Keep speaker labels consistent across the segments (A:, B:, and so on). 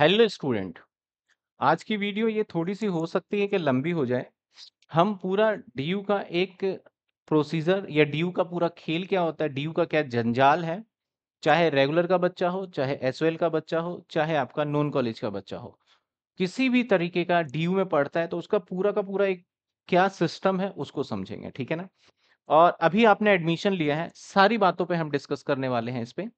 A: Hello student आज की video ये थोड़ी सी हो सकती है कि लंबी हो जाए हम पूरा डी का एक प्रोसीजर या डी का पूरा खेल क्या होता है डी का क्या जंजाल है चाहे रेगुलर का बच्चा हो चाहे एस का बच्चा हो चाहे आपका नॉन कॉलेज का बच्चा हो किसी भी तरीके का डी में पढ़ता है तो उसका पूरा का पूरा एक क्या सिस्टम है उसको समझेंगे ठीक है ना और अभी आपने एडमिशन लिया है सारी बातों पर हम डिस्कस करने वाले हैं इस पर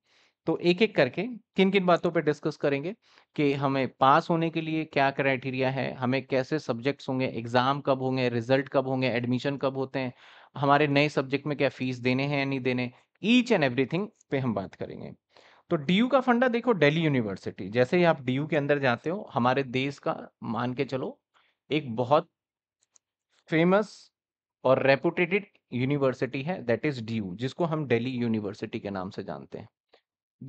A: तो एक एक करके किन किन बातों पे डिस्कस करेंगे कि हमें पास होने के लिए क्या क्राइटेरिया है हमें कैसे सब्जेक्ट्स होंगे एग्ज़ाम कब होंगे रिजल्ट कब होंगे एडमिशन कब होते हैं हमारे नए सब्जेक्ट में क्या फीस देने हैं या नहीं देने ईच एंड एवरीथिंग पे हम बात करेंगे तो डी का फंडा देखो दिल्ली यूनिवर्सिटी जैसे ही आप डी के अंदर जाते हो हमारे देश का मान के चलो एक बहुत फेमस और रेपुटेटेड यूनिवर्सिटी है दैट इज़ डी जिसको हम दिल्ली यूनिवर्सिटी के नाम से जानते हैं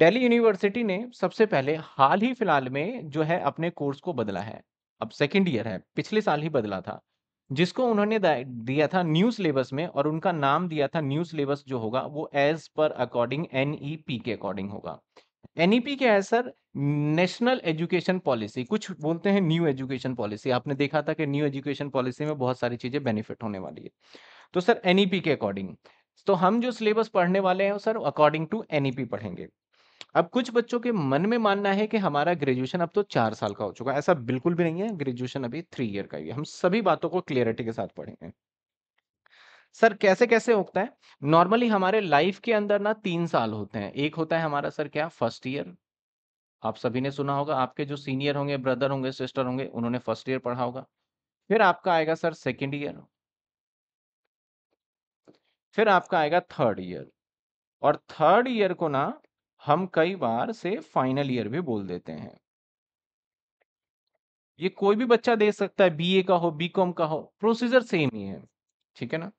A: दिल्ली यूनिवर्सिटी ने सबसे पहले हाल ही फिलहाल में जो है अपने कोर्स को बदला है अब सेकेंड ईयर है पिछले साल ही बदला था जिसको उन्होंने दिया था न्यू सिलेबस में और उनका नाम दिया था न्यू सिलेबस जो होगा वो एज पर अकॉर्डिंग एन के अकॉर्डिंग होगा एन क्या है सर नेशनल एजुकेशन पॉलिसी कुछ बोलते हैं न्यू एजुकेशन पॉलिसी आपने देखा था कि न्यू एजुकेशन पॉलिसी में बहुत सारी चीज़ें बेनिफिट होने वाली है तो सर एन e के अकॉर्डिंग तो हम जो सिलेबस पढ़ने वाले हैं सर अकॉर्डिंग टू एन पढ़ेंगे अब कुछ बच्चों के मन में मानना है कि हमारा ग्रेजुएशन अब तो चार साल का हो चुका है ऐसा बिल्कुल भी नहीं है ग्रेजुएशन अभी थ्री ईयर का ही है हम सभी बातों को क्लियरिटी के साथ पढ़ेंगे सर कैसे कैसे होता है नॉर्मली हमारे लाइफ के अंदर ना तीन साल होते हैं एक होता है हमारा सर क्या फर्स्ट ईयर आप सभी ने सुना होगा आपके जो सीनियर होंगे ब्रदर होंगे सिस्टर होंगे उन्होंने फर्स्ट ईयर पढ़ा होगा फिर आपका आएगा सर सेकेंड ईयर फिर आपका आएगा थर्ड ईयर और थर्ड ईयर को ना हम कई बार से फाइनल ईयर भी बोल देते हैं ये कोई भी बच्चा दे सकता है बीए का हो बीकॉम का हो प्रोसीजर सेम ही है ठीक है ना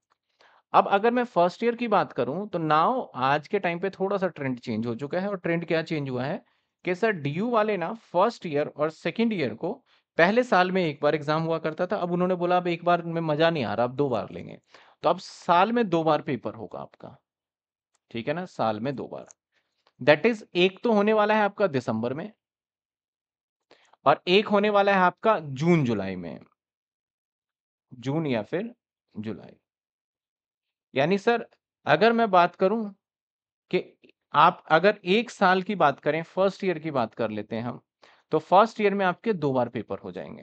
A: अब अगर मैं फर्स्ट ईयर की बात करूं तो नाव आज के टाइम पे थोड़ा सा ट्रेंड चेंज हो चुका है और ट्रेंड क्या चेंज हुआ है कि सर डीयू वाले ना फर्स्ट ईयर और सेकेंड ईयर को पहले साल में एक बार एग्जाम हुआ करता था अब उन्होंने बोला अब एक बार में मजा नहीं आ रहा अब दो बार लेंगे तो अब साल में दो बार पेपर होगा आपका ठीक है ना साल में दो बार दैट इज एक तो होने वाला है आपका दिसंबर में और एक होने वाला है आपका जून जुलाई में जून या फिर जुलाई यानी सर अगर मैं बात करूं कि आप अगर एक साल की बात करें फर्स्ट ईयर की बात कर लेते हैं हम तो फर्स्ट ईयर में आपके दो बार पेपर हो जाएंगे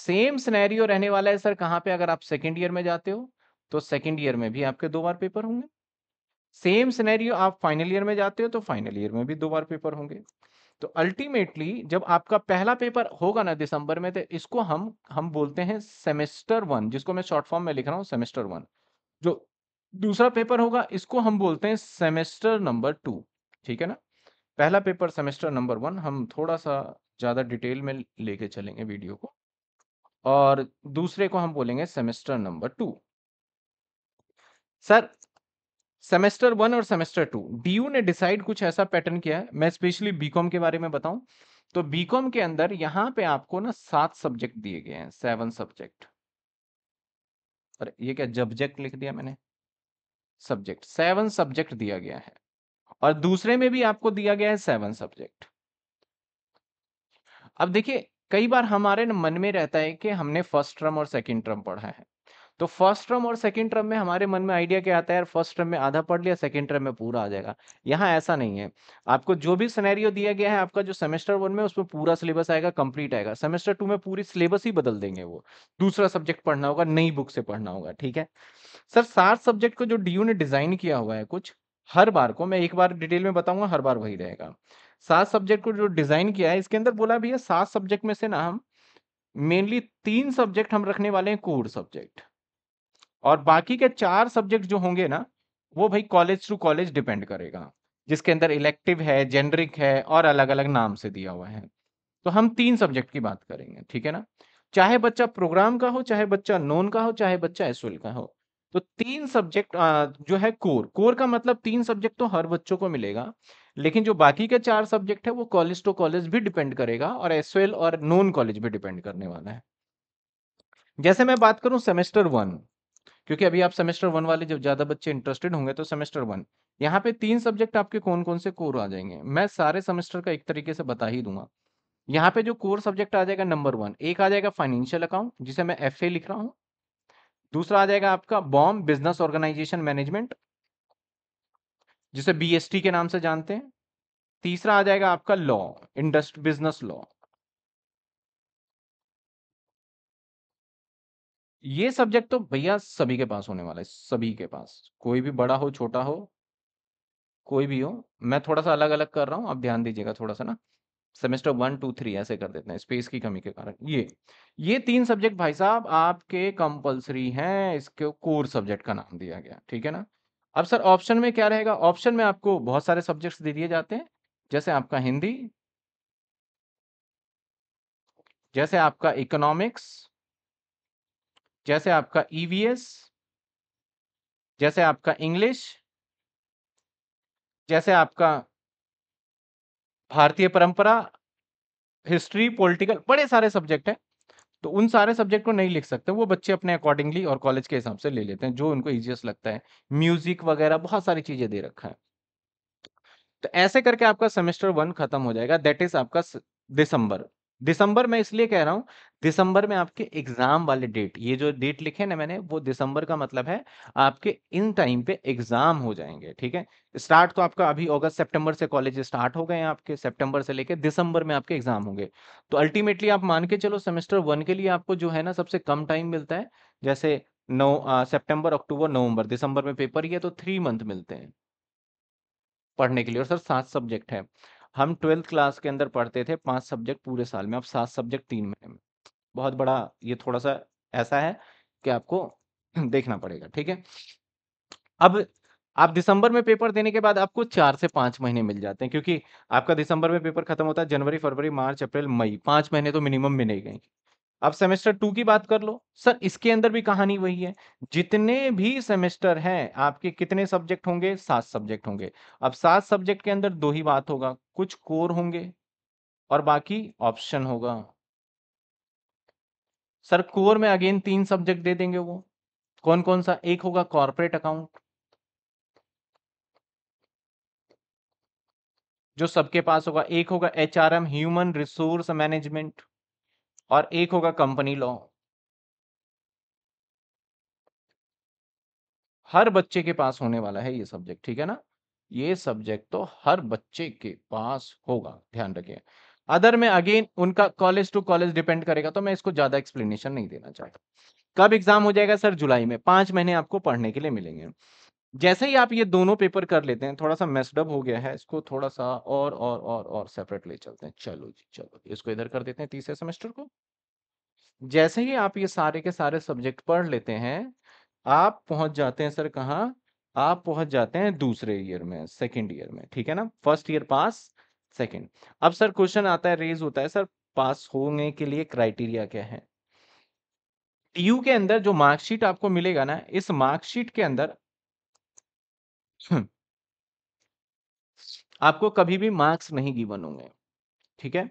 A: सेम स्नैरियो रहने वाला है सर कहां पे अगर आप सेकेंड ईयर में जाते हो तो सेकेंड ईयर में भी आपके दो बार पेपर होंगे सेम सिनेरियो आप फाइनल ईयर में जाते हो तो फाइनल ईयर में भी दो बार पेपर होंगे तो अल्टीमेटली जब आपका पहला पेपर होगा ना दिसंबर में तो इसको हम हम बोलते हैं सेमेस्टर वन जिसको मैं शॉर्ट फॉर्म में लिख रहा हूँ सेमेस्टर वन जो दूसरा पेपर होगा इसको हम बोलते हैं सेमेस्टर नंबर टू ठीक है ना पहला पेपर सेमेस्टर नंबर वन हम थोड़ा सा ज़्यादा डिटेल में लेके चलेंगे वीडियो को और दूसरे को हम बोलेंगे semester number two sir semester one और सेमेस्टर टू डी ने डिसाइड कुछ ऐसा पैटर्न किया है मैं स्पेशली बीकॉम के बारे में बताऊं तो बीकॉम के अंदर यहाँ पे आपको ना सात सब्जेक्ट दिए गए हैं सेवन सब्जेक्ट और ये क्या सब्जेक्ट लिख दिया मैंने सब्जेक्ट सेवन सब्जेक्ट दिया गया है और दूसरे में भी आपको दिया गया है सेवन सब्जेक्ट अब देखिए कई बार हमारे मन में रहता है कि हमने फर्स्ट टर्म और सेकेंड टर्म पढ़ा है तो फर्स्ट टर्म और सेकेंड टर्म में हमारे मन में आइडिया क्या आता है यार फर्स्ट टर्म में आधा पढ़ लिया सेकेंड टर्म में पूरा आ जाएगा यहाँ ऐसा नहीं है आपको जो भी सिनेरियो दिया गया है आपका जो सेमेस्टर वन में उसमें पूरा सिलेबस आएगा कंप्लीट आएगा सेमेस्टर टू में पूरी सिलेबस ही बदल देंगे वो दूसरा सब्जेक्ट पढ़ना होगा नई बुक से पढ़ना होगा ठीक है सर सात सब्जेक्ट को जो डी ने डिजाइन किया हुआ है कुछ हर बार को मैं एक बार डिटेल में बताऊंगा हर बार वही रहेगा सात सब्जेक्ट को जो डिजाइन किया है इसके अंदर बोला भी है सात सब्जेक्ट में से ना हम मेनली तीन सब्जेक्ट हम रखने वाले हैं कोर सब्जेक्ट और बाकी के चार सब्जेक्ट जो होंगे ना वो भाई कॉलेज टू कॉलेज डिपेंड करेगा जिसके अंदर इलेक्टिव है जेनरिक है और अलग अलग नाम से दिया हुआ है तो हम तीन सब्जेक्ट की बात करेंगे ठीक है ना चाहे बच्चा प्रोग्राम का हो चाहे बच्चा नॉन का हो चाहे बच्चा एस का हो तो तीन सब्जेक्ट जो है कोर कोर का मतलब तीन सब्जेक्ट तो हर बच्चों को मिलेगा लेकिन जो बाकी के चार सब्जेक्ट है वो कॉलेज टू कॉलेज भी डिपेंड करेगा और एस और नॉन कॉलेज भी डिपेंड करने वाला है जैसे मैं बात करूं सेमेस्टर वन क्योंकि अभी आप सेमेस्टर वन वाले जब ज़्यादा बच्चे इंटरेस्टेड होंगे तो सेमेस्टर वन यहाँ पे तीन सब्जेक्ट आपके कौन कौन से कोर आ जाएंगे मैं सारे सेमेस्टर का एक तरीके से बता ही दूंगा यहाँ पे जो कोर सब्जेक्ट आ जाएगा नंबर वन एक आ जाएगा फाइनेंशियल अकाउंट जिसे मैं एफ लिख रहा हूँ दूसरा आ जाएगा आपका बॉम्ब बिजनेस ऑर्गेनाइजेशन मैनेजमेंट जिसे बी के नाम से जानते हैं तीसरा आ जाएगा आपका लॉ इंडस्ट बिजनेस लॉ ये सब्जेक्ट तो भैया सभी के पास होने वाला है सभी के पास कोई भी बड़ा हो छोटा हो कोई भी हो मैं थोड़ा सा अलग अलग कर रहा हूँ आप ध्यान दीजिएगा थोड़ा सा ना सेमेस्टर वन टू थ्री ऐसे कर देते हैं स्पेस की कमी के कारण ये ये तीन सब्जेक्ट भाई साहब आपके कंपलसरी हैं इसके कोर सब्जेक्ट का नाम दिया गया ठीक है ना अब सर ऑप्शन में क्या रहेगा ऑप्शन में आपको बहुत सारे सब्जेक्ट्स दे दिए जाते हैं जैसे आपका हिंदी जैसे आपका इकोनॉमिक्स जैसे आपका ईवीएस e जैसे आपका इंग्लिश जैसे आपका भारतीय परंपरा हिस्ट्री पॉलिटिकल बड़े सारे सब्जेक्ट हैं तो उन सारे सब्जेक्ट को नहीं लिख सकते वो बच्चे अपने अकॉर्डिंगली और कॉलेज के हिसाब से ले लेते हैं जो उनको ईजिएस्ट लगता है म्यूजिक वगैरह बहुत सारी चीजें दे रखा है तो ऐसे करके आपका सेमेस्टर वन खत्म हो जाएगा दैट इज आपका दिसंबर दिसंबर में इसलिए कह रहा हूं दिसंबर में आपके एग्जाम वाले डेट ये जो डेट लिखे ना मैंने वो दिसंबर का मतलब है आपके इन टाइम पे एग्जाम हो जाएंगे ठीक है स्टार्ट तो आपका अभी अगस्त सितंबर से कॉलेज स्टार्ट हो गए हैं आपके सितंबर से लेके दिसंबर में आपके एग्जाम होंगे तो अल्टीमेटली आप मान के चलो सेमेस्टर वन के लिए आपको जो है ना सबसे कम टाइम मिलता है जैसे नौ सेप्टेम्बर अक्टूबर नवम्बर दिसंबर में पेपर ही है तो थ्री मंथ मिलते हैं पढ़ने के लिए और सर सात सब्जेक्ट है हम ट्वेल्थ क्लास के अंदर पढ़ते थे पांच सब्जेक्ट पूरे साल में अब सात सब्जेक्ट तीन महीने में बहुत बड़ा ये थोड़ा सा ऐसा है कि आपको देखना पड़ेगा ठीक है अब आप दिसंबर में पेपर देने के बाद आपको चार से पांच महीने मिल जाते हैं क्योंकि आपका दिसंबर में पेपर खत्म होता है जनवरी फरवरी मार्च अप्रैल मई पांच महीने तो मिनिमम मिले गए अब सेमेस्टर टू की बात कर लो सर इसके अंदर भी कहानी वही है जितने भी सेमेस्टर हैं आपके कितने सब्जेक्ट होंगे सात सब्जेक्ट होंगे अब सात सब्जेक्ट के अंदर दो ही बात होगा कुछ कोर होंगे और बाकी ऑप्शन होगा सर कोर में अगेन तीन सब्जेक्ट दे देंगे वो कौन कौन सा एक होगा कॉर्पोरेट अकाउंट जो सबके पास होगा एक होगा एच ह्यूमन रिसोर्स मैनेजमेंट और एक होगा कंपनी लॉ हर बच्चे के पास होने वाला है ये सब्जेक्ट ठीक है ना ये सब्जेक्ट तो हर बच्चे के पास होगा ध्यान रखिए अदर में अगेन उनका कॉलेज टू कॉलेज डिपेंड करेगा तो मैं इसको ज्यादा एक्सप्लेनेशन नहीं देना चाहता कब एग्जाम हो जाएगा सर जुलाई में पांच महीने आपको पढ़ने के लिए मिलेंगे जैसे ही आप ये दोनों पेपर कर लेते हैं थोड़ा सा मेस्डअप हो गया है इसको थोड़ा सा और और और और सेपरेट ले चलते हैं चलो जी चलो इसको इधर कर देते हैं तीसरे सेमेस्टर को जैसे ही आप ये सारे के सारे सब्जेक्ट पढ़ लेते हैं आप पहुंच जाते हैं सर कहा आप पहुंच जाते हैं दूसरे ईयर में सेकेंड ईयर में ठीक है ना फर्स्ट ईयर पास सेकेंड अब सर क्वेश्चन आता है रेज होता है सर पास होने के लिए क्राइटेरिया क्या है टीयू के अंदर जो मार्कशीट आपको मिलेगा ना इस मार्कशीट के अंदर हम्म। आपको कभी भी मार्क्स नहीं गिवन होंगे ठीक है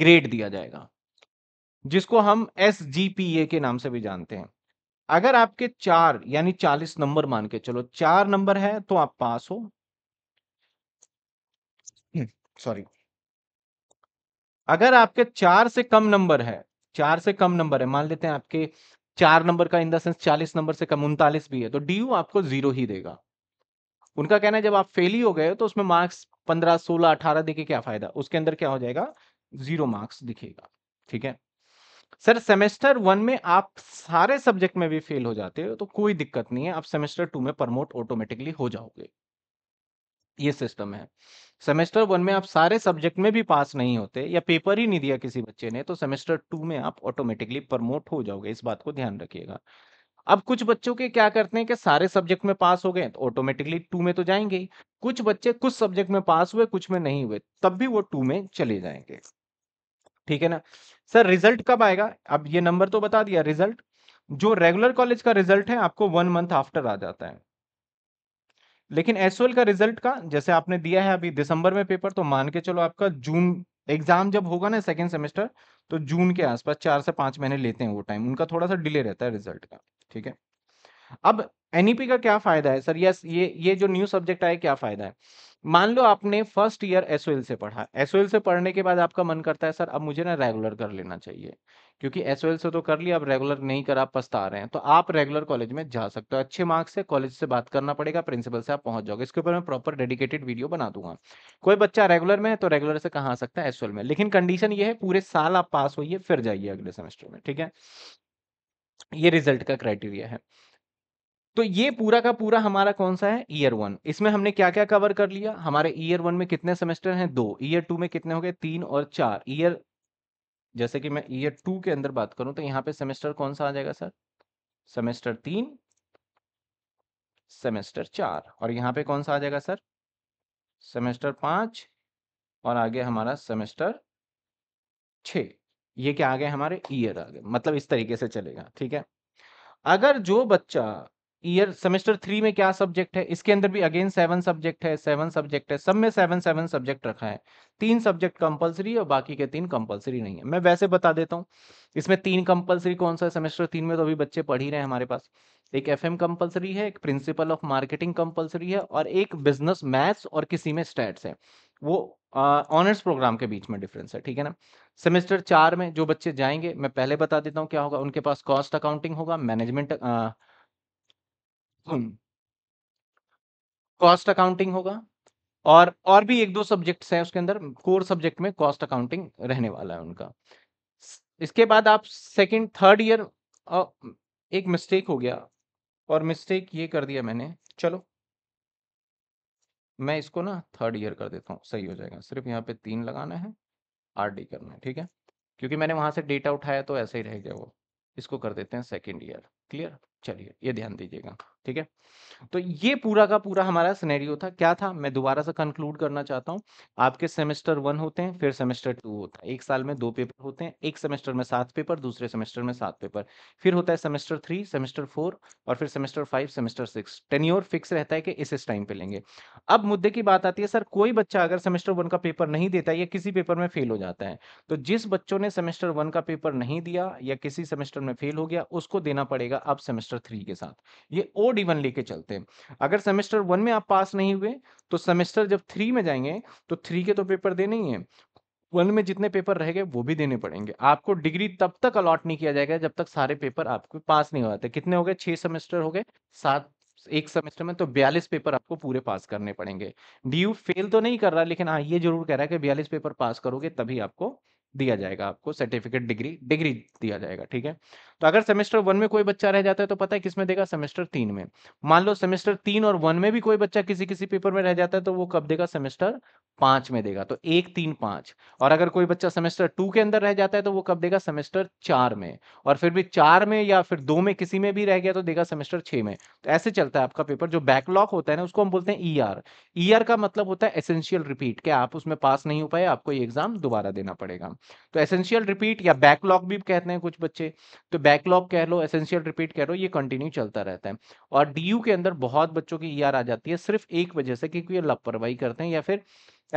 A: ग्रेड दिया जाएगा जिसको हम एस के नाम से भी जानते हैं अगर आपके चार यानी चालीस नंबर मान के चलो चार नंबर है तो आप पास हो हम्म, सॉरी अगर आपके चार से कम नंबर है चार से कम नंबर है मान लेते हैं आपके चार नंबर का इन द सेंस चालीस नंबर से कम उनतालीस भी है तो डी आपको जीरो ही देगा उनका कहना है जब आप फेल ही हो गए तो उसमें मार्क्स पंद्रह सोलह अठारह देखे क्या फायदा उसके अंदर क्या हो जाएगा जीरो मार्क्स दिखेगा ठीक है सर सेमेस्टर वन में आप सारे सब्जेक्ट में भी फेल हो जाते हो तो कोई दिक्कत नहीं है आप सेमेस्टर टू में प्रमोट ऑटोमेटिकली हो जाओगे ये सिस्टम है सेमेस्टर वन में आप सारे सब्जेक्ट में भी पास नहीं होते या पेपर ही नहीं दिया किसी बच्चे ने तो सेमेस्टर टू में आप ऑटोमेटिकली प्रमोट हो जाओगे इस बात को ध्यान रखिएगा अब कुछ बच्चों के क्या करते हैं कि सारे सब्जेक्ट में पास हो गए तो ऑटोमेटिकली टू में तो जाएंगे कुछ बच्चे कुछ सब्जेक्ट में पास हुए कुछ में नहीं हुए तब भी वो टू में चले जाएंगे ठीक है ना सर रिजल्ट कब आएगा अब ये नंबर तो बता दिया रिजल्ट जो रेगुलर कॉलेज का रिजल्ट है आपको वन मंथ आफ्टर आ जाता है लेकिन एसओएल का रिजल्ट का जैसे आपने दिया है अभी दिसंबर में पेपर तो मान के चलो आपका जून एग्जाम जब होगा ना सेकेंड सेमेस्टर तो जून के आसपास चार से पांच महीने लेते हैं वो टाइम उनका थोड़ा सा डिले रहता है रिजल्ट का ठीक है अब एनईपी e का क्या फायदा है सर यस ये ये जो न्यू सब्जेक्ट आया क्या फायदा है मान लो आपने फर्स्ट ईयर एसओएल से पढ़ा एसओएल से पढ़ने के बाद आपका मन करता है सर अब मुझे ना रेगुलर कर लेना चाहिए क्योंकि एसओएल से तो कर लिया अब रेगुलर नहीं कर आप पछता रहे हैं तो आप रेगुलर कॉलेज में जा सकते हो अच्छे मार्क्स से कॉलेज से बात करना पड़ेगा प्रिंसिपल से आप पहुंच जाओगे इसके ऊपर मैं प्रॉपर डेडिकेटेड वीडियो बना दूंगा कोई बच्चा रेगुलर में है तो रेगुलर से कहा आ सकता है एसओएल में लेकिन कंडीशन ये है पूरे साल आप पास होइए फिर जाइए अगले सेमेस्टर में ठीक है ये रिजल्ट का क्राइटेरिया है तो ये पूरा का पूरा हमारा कौन सा है ईयर वन इसमें हमने क्या क्या कवर कर लिया हमारे ईयर वन में कितने सेमेस्टर हैं दो ईयर टू में कितने हो गए तीन और चार ईयर जैसे कि मैं ईयर टू के अंदर बात करूं तो यहाँ पे सेमेस्टर कौन सा आ जाएगा सर सेमेस्टर तीन सेमेस्टर चार और यहाँ पे कौन सा आ जाएगा सर सेमेस्टर पांच और आगे हमारा सेमेस्टर छ ये क्या आ गए हमारे ईयर आ गए मतलब इस तरीके से चलेगा ठीक है अगर जो बच्चा ईयर सेमेस्टर थ्री में क्या सब्जेक्ट है इसके अंदर भी अगेन सेवन सब्जेक्ट है सेवन सब्जेक्ट है सब में सेवन सेवन सब्जेक्ट रखा है तीन सब्जेक्ट कंपलसरी और बाकी के तीन कंपलसरी नहीं है मैं वैसे बता देता हूँ इसमें तीन कंपलसरी कौन सा है सेमेस्टर तीन में तो अभी बच्चे पढ़ ही रहे हैं हमारे पास एक एफ एम कंपल्सरी है एक प्रिंसिपल ऑफ मार्केटिंग कंपल्सरी है और एक बिजनेस मैथ्स और किसी में स्टेट्स है वो ऑनर्स uh, प्रोग्राम के बीच में डिफरेंस है ठीक है ना सेमेस्टर चार में जो बच्चे जाएंगे मैं पहले बता देता हूँ क्या होगा उनके पास कॉस्ट अकाउंटिंग होगा मैनेजमेंट कॉस्ट अकाउंटिंग होगा और और भी एक दो सब्जेक्ट्स हैं उसके अंदर कोर सब्जेक्ट में कॉस्ट अकाउंटिंग रहने वाला है उनका इसके बाद आप सेकंड थर्ड ईयर एक मिस्टेक हो गया और मिस्टेक ये कर दिया मैंने चलो मैं इसको ना थर्ड ईयर कर देता हूँ सही हो जाएगा सिर्फ यहाँ पे तीन लगाना है आर डी करना है ठीक है क्योंकि मैंने वहाँ से डेटा उठाया तो ऐसे ही रह गया वो इसको कर देते हैं सेकेंड ईयर क्लियर चलिए ये ध्यान दीजिएगा ठीक है तो ये पूरा का पूरा हमारा सिनेरियो था क्या था मैं दोबारा से कंक्लूड करना चाहता हूँ आपके सेमेस्टर वन होते हैं फिर सेमेस्टर टू होता है एक साल में दो पेपर होते हैं एक सेमेस्टर में सात पेपर दूसरे सेमेस्टर में सात पेपर फिर होता है सेमेस्टर थ्री सेमेस्टर फोर और फिर semester five semester six tenure fix रहता है कि इस इस टाइम पे लेंगे अब मुद्दे की बात आती है सर कोई बच्चा अगर सेमेस्टर वन का पेपर नहीं देता या किसी पेपर में फेल हो जाता है तो जिस बच्चों ने सेमेस्टर वन का पेपर नहीं दिया या किसी सेमेस्टर में फेल हो गया उसको देना पड़ेगा अब सेमेस्टर थ्री के साथ ये ओल्ड वो डी वन लेके चलते हैं अगर सेमेस्टर वन में आप पास नहीं हुए तो सेमेस्टर जब थ्री में जाएंगे तो थ्री के तो पेपर देने ही है वन में जितने पेपर रह गए वो भी देने पड़ेंगे आपको डिग्री तब तक अलॉट नहीं किया जाएगा जब तक सारे पेपर आपको पास नहीं हो जाते कितने हो गए छह सेमेस्टर हो गए सात एक सेमेस्टर में तो बयालीस पेपर आपको पूरे पास करने पड़ेंगे डी यू फेल तो नहीं कर रहा लेकिन हाँ ये जरूर कह रहा है कि बयालीस पेपर पास करोगे तभी आपको दिया जाएगा आपको सर्टिफिकेट डिग्री डिग्री दिया जाएगा ठीक है तो अगर सेमेस्टर वन में कोई बच्चा रह जाता है तो पता है किसमें देगा सेमेस्टर तीन में मान लो सेमेस्टर तीन और वन में भी कोई बच्चा किसी किसी पेपर में रह जाता है तो वो कब देगा सेमेस्टर पांच में देगा तो एक तीन पांच और अगर कोई बच्चा सेमेस्टर टू के अंदर रह जाता है तो वो कब देगा सेमेस्टर चार में और फिर भी चार में या फिर दो में किसी में भी रह गया तो देगा सेमेस्टर छह में तो ऐसे चलता है आपका पेपर जो बैकलॉग होता है ना उसको हम बोलते हैं ई आर ई आर का मतलब होता है एसेंशियल रिपीट क्या आप उसमें पास नहीं हो पाए आपको ये एग्जाम दोबारा देना पड़ेगा तो एसेंशियल रिपीट या बैकलॉग भी कहते हैं कुछ बच्चे तो बैकलॉग कह लो एसेंशियल रिपीट कह लो ये कंटिन्यू चलता रहता है और डी के अंदर बहुत बच्चों की ई e आ जाती है सिर्फ एक वजह से क्योंकि ये लापरवाही करते हैं या फिर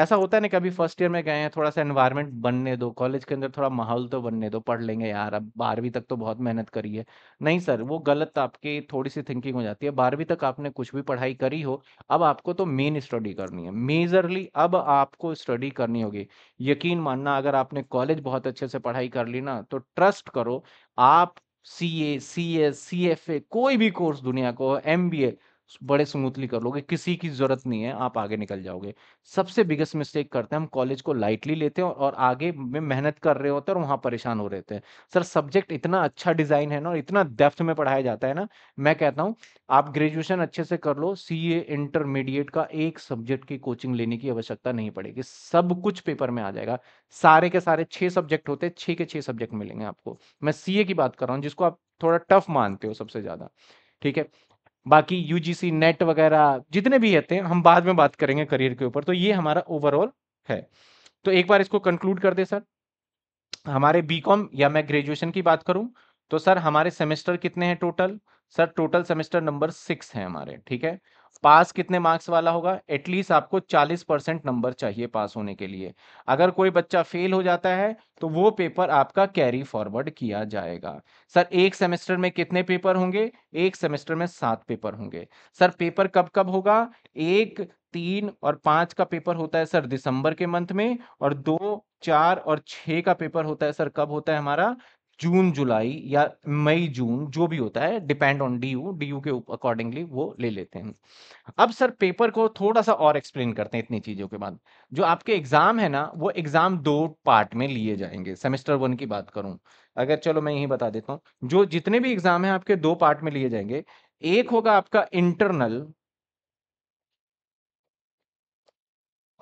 A: ऐसा होता है ना कभी फर्स्ट ईयर में गए हैं थोड़ा सा एनवायरनमेंट बनने दो कॉलेज के अंदर थोड़ा माहौल तो बनने दो पढ़ लेंगे यार अब बारहवीं तक तो बहुत मेहनत करी है नहीं सर वो गलत आपकी थोड़ी सी थिंकिंग हो जाती है बारहवीं तक आपने कुछ भी पढ़ाई करी हो अब आपको तो मेन स्टडी करनी है मेजरली अब आपको स्टडी करनी होगी यकीन मानना अगर आपने कॉलेज बहुत अच्छे से पढ़ाई कर ली ना तो ट्रस्ट करो आप सी ए C S C F A कोई भी कोर्स दुनिया को एम बी ए बड़े स्मूथली कर लोगे किसी की जरूरत नहीं है आप आगे निकल जाओगे सबसे बिगेस्ट मिस्टेक करते हैं हम कॉलेज को लाइटली लेते हैं और आगे में मेहनत कर रहे होते हैं और वहां परेशान हो रहे थे सर सब्जेक्ट इतना अच्छा डिज़ाइन है ना और इतना डेफ्थ में पढ़ाया जाता है ना मैं कहता हूँ आप ग्रेजुएशन अच्छे से कर लो सी इंटरमीडिएट का एक सब्जेक्ट की कोचिंग लेने की आवश्यकता नहीं पड़ेगी सब कुछ पेपर में आ जाएगा सारे के सारे छह सब्जेक्ट होते हैं छे के छह सब्जेक्ट मिलेंगे आपको मैं सी की बात कर रहा हूँ जिसको आप थोड़ा टफ मानते हो सबसे ज़्यादा ठीक है बाकी यूजीसी नेट वगैरह जितने भी रहते हैं हम बाद में बात करेंगे करियर के ऊपर तो ये हमारा ओवरऑल है तो एक बार इसको कंक्लूड कर दे सर हमारे बीकॉम या मैं ग्रेजुएशन की बात करूं तो सर हमारे सेमेस्टर कितने हैं total sir total semester number six है हमारे ठीक है पास कितने मार्क्स वाला होगा एटलीस्ट आपको 40 परसेंट नंबर चाहिए पास होने के लिए अगर कोई बच्चा फेल हो जाता है तो वो पेपर आपका कैरी फॉरवर्ड किया जाएगा सर एक सेमेस्टर में कितने पेपर होंगे एक सेमेस्टर में सात पेपर होंगे सर पेपर कब कब होगा एक तीन और पांच का पेपर होता है सर दिसंबर के मंथ में और दो चार और छः का पेपर होता है सर कब होता है हमारा जून जुलाई या मई जून जो भी होता है depend on D U D U के अकॉर्डिंगली वो ले लेते हैं अब सर पेपर को थोड़ा सा और एक्सप्लेन करते हैं इतनी चीज़ों के बाद जो आपके एग्ज़ाम है ना वो एग्ज़ाम दो पार्ट में लिए जाएंगे सेमेस्टर वन की बात करूं अगर चलो मैं यही बता देता हूँ जो जितने भी एग्ज़ाम है आपके दो पार्ट में लिए जाएंगे एक होगा आपका इंटरनल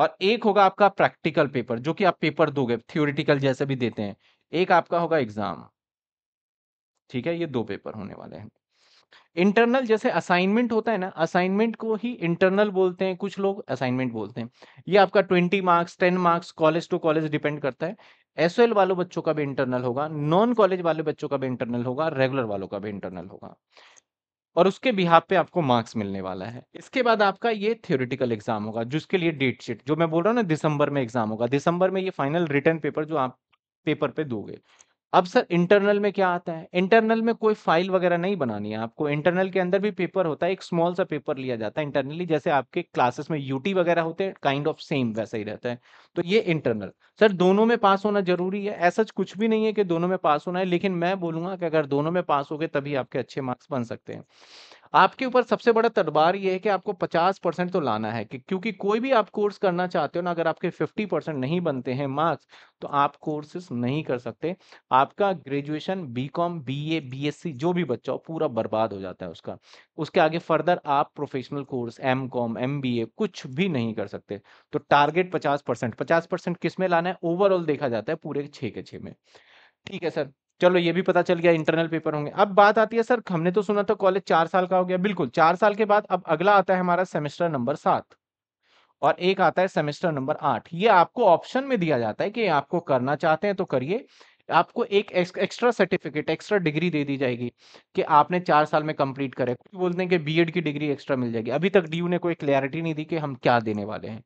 A: और एक होगा आपका प्रैक्टिकल पेपर जो कि आप पेपर दोगे थियोरिटिकल जैसे भी देते हैं एक आपका होगा एग्जाम ठीक है ये दो पेपर होने वाले हैं इंटरनल जैसे असाइनमेंट होता है ना असाइनमेंट को ही इंटरनल बोलते हैं कुछ लोग असाइनमेंट बोलते हैं ये आपका twenty marks ten marks college to college depend करता है एस वालों बच्चों का भी इंटरनल होगा नॉन कॉलेज वाले बच्चों का भी इंटरनल होगा रेगुलर वालों का भी इंटरनल होगा और उसके बिहाब पे आपको मार्क्स मिलने वाला है इसके बाद आपका ये थ्योरेटिकल एग्जाम होगा जिसके लिए डेट शीट जो मैं बोल रहा हूँ ना दिसंबर में एग्जाम होगा दिसंबर में ये फाइनल रिटर्न पेपर जो आप पेपर पे दोगे अब सर इंटरनल में क्या आता है इंटरनल में कोई फाइल वगैरह नहीं बनानी है आपको इंटरनल के अंदर भी पेपर होता है एक स्मॉल सा पेपर लिया जाता है इंटरनली जैसे आपके क्लासेस में यूटी वगैरह होते हैं काइंड ऑफ सेम वैसा ही रहता है तो ये इंटरनल सर दोनों में पास होना जरूरी है ऐसा कुछ भी नहीं है कि दोनों में पास होना है लेकिन मैं बोलूंगा कि अगर दोनों में पास हो गए तभी आपके अच्छे मार्क्स बन सकते हैं आपके ऊपर सबसे बड़ा तरबार ये है कि आपको 50 परसेंट तो लाना है कि क्योंकि कोई भी आप कोर्स करना चाहते हो ना अगर आपके 50 परसेंट नहीं बनते हैं मार्क्स तो आप कोर्सेस नहीं कर सकते आपका graduation B com B A B S C जो भी बच्चा हो पूरा बर्बाद हो जाता है उसका उसके आगे फर्दर आप professional course M com M B A कुछ भी नहीं कर सकते तो टारगेट पचास परसेंट पचास परसेंट किस में लाना है ओवरऑल देखा जाता है पूरे छः के छः में ठीक है सर चलो ये भी पता चल गया इंटरनल पेपर होंगे अब बात आती है सर हमने तो सुना था कॉलेज चार साल का हो गया बिल्कुल चार साल के बाद अब अगला आता है हमारा सेमेस्टर नंबर सात और एक आता है सेमेस्टर नंबर आठ ये आपको ऑप्शन में दिया जाता है कि आपको करना चाहते हैं तो करिए आपको एक एक्स्ट्रा सर्टिफिकेट एक्स्ट्रा डिग्री दे दी जाएगी कि आपने चार साल में कंप्लीट करे बोलते हैं कि बीएड की डिग्री एक्स्ट्रा मिल जाएगी अभी तक डी ने कोई क्लैरिटी नहीं दी कि हम क्या देने वाले हैं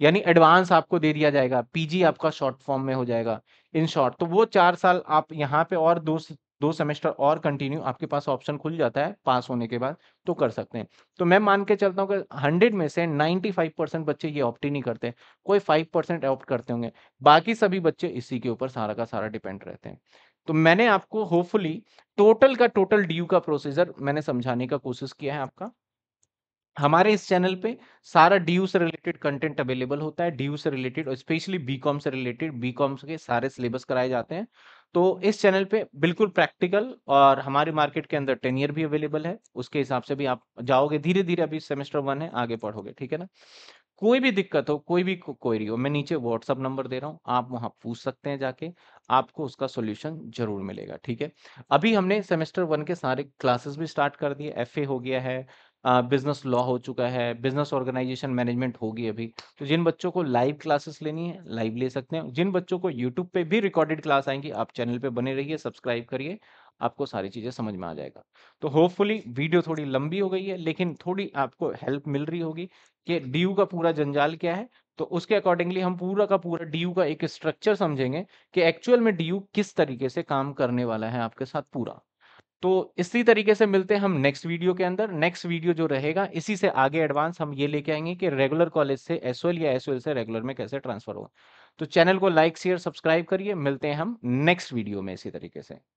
A: यानी एडवांस आपको दे दिया जाएगा पीजी हाँ। आपका शॉर्ट फॉर्म में हो जाएगा इन शॉर्ट तो वो चार साल आप यहाँ पे और दो दो सेमेस्टर और कंटिन्यू आपके पास ऑप्शन खुल जाता है पास होने के बाद तो कर सकते हैं तो मैं मान के चलता हूँ कि हंड्रेड में से नाइन्टी फाइव परसेंट बच्चे ये ऑप्ट ही नहीं करते कोई फाइव परसेंट ऑप्ट करते होंगे बाकी सभी बच्चे इसी के ऊपर सारा का सारा डिपेंड रहते हैं तो मैंने आपको होपफुली टोटल का टोटल ड्यू का प्रोसीजर मैंने समझाने का कोशिश किया है आपका हमारे इस चैनल पे सारा डीयू से रिलेटेड कंटेंट अवेलेबल होता है डीयू से रिलेटेड और स्पेशली बीकॉम से रिलेटेड बीकॉम के सारे सिलेबस कराए जाते हैं तो इस चैनल पे बिल्कुल प्रैक्टिकल और हमारे मार्केट के अंदर टेन ईयर भी अवेलेबल है उसके हिसाब से भी आप जाओगे धीरे धीरे अभी सेमेस्टर वन है आगे पढ़ोगे ठीक है ना कोई भी दिक्कत हो कोई भी क्वेरी हो मैं नीचे व्हाट्सअप नंबर दे रहा हूँ आप वहाँ पूछ सकते हैं जाके आपको उसका सोल्यूशन जरूर मिलेगा ठीक है अभी हमने सेमेस्टर वन के सारे क्लासेस भी स्टार्ट कर दिए एफ हो गया है बिजनेस लॉ हो चुका है बिजनेस ऑर्गेनाइजेशन मैनेजमेंट होगी अभी तो जिन बच्चों को लाइव क्लासेस लेनी है लाइव ले सकते हैं जिन बच्चों को यूट्यूब पे भी रिकॉर्डेड क्लास आएंगी आप चैनल पे बने रहिए सब्सक्राइब करिए आपको सारी चीज़ें समझ में आ जाएगा तो होपफुली वीडियो थोड़ी लंबी हो गई है लेकिन थोड़ी आपको हेल्प मिल रही होगी कि डी का पूरा जंजाल क्या है तो उसके अकॉर्डिंगली हम पूरा का पूरा डी का एक स्ट्रक्चर समझेंगे कि एक्चुअल में डी किस तरीके से काम करने वाला है आपके साथ पूरा तो इसी तरीके से मिलते हैं हम नेक्स्ट वीडियो के अंदर नेक्स्ट वीडियो जो रहेगा इसी से आगे एडवांस हम ये लेके आएंगे कि रेगुलर कॉलेज से एस या एस से रेगुलर में कैसे ट्रांसफर हो तो चैनल को लाइक शेयर सब्सक्राइब करिए मिलते हैं हम नेक्स्ट वीडियो में इसी तरीके से